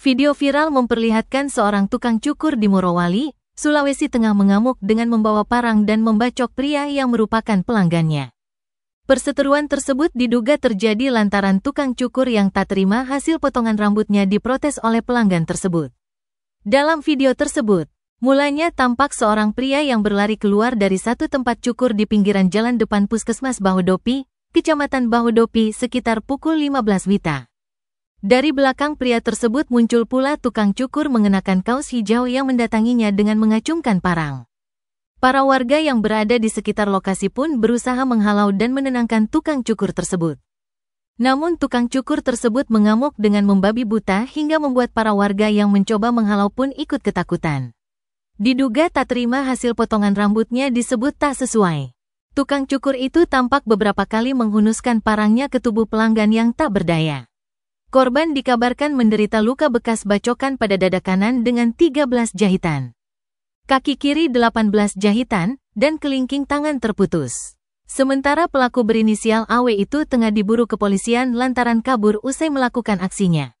Video viral memperlihatkan seorang tukang cukur di Morowali, Sulawesi Tengah mengamuk dengan membawa parang dan membacok pria yang merupakan pelanggannya. Perseteruan tersebut diduga terjadi lantaran tukang cukur yang tak terima hasil potongan rambutnya diprotes oleh pelanggan tersebut. Dalam video tersebut, mulanya tampak seorang pria yang berlari keluar dari satu tempat cukur di pinggiran jalan depan Puskesmas Bahodopi, Kecamatan Bahodopi sekitar pukul 15 Wita. Dari belakang pria tersebut muncul pula tukang cukur mengenakan kaos hijau yang mendatanginya dengan mengacungkan parang. Para warga yang berada di sekitar lokasi pun berusaha menghalau dan menenangkan tukang cukur tersebut. Namun tukang cukur tersebut mengamuk dengan membabi buta hingga membuat para warga yang mencoba menghalau pun ikut ketakutan. Diduga tak terima hasil potongan rambutnya disebut tak sesuai. Tukang cukur itu tampak beberapa kali menghunuskan parangnya ke tubuh pelanggan yang tak berdaya. Korban dikabarkan menderita luka bekas bacokan pada dada kanan dengan 13 jahitan. Kaki kiri 18 jahitan, dan kelingking tangan terputus. Sementara pelaku berinisial AW itu tengah diburu kepolisian lantaran kabur usai melakukan aksinya.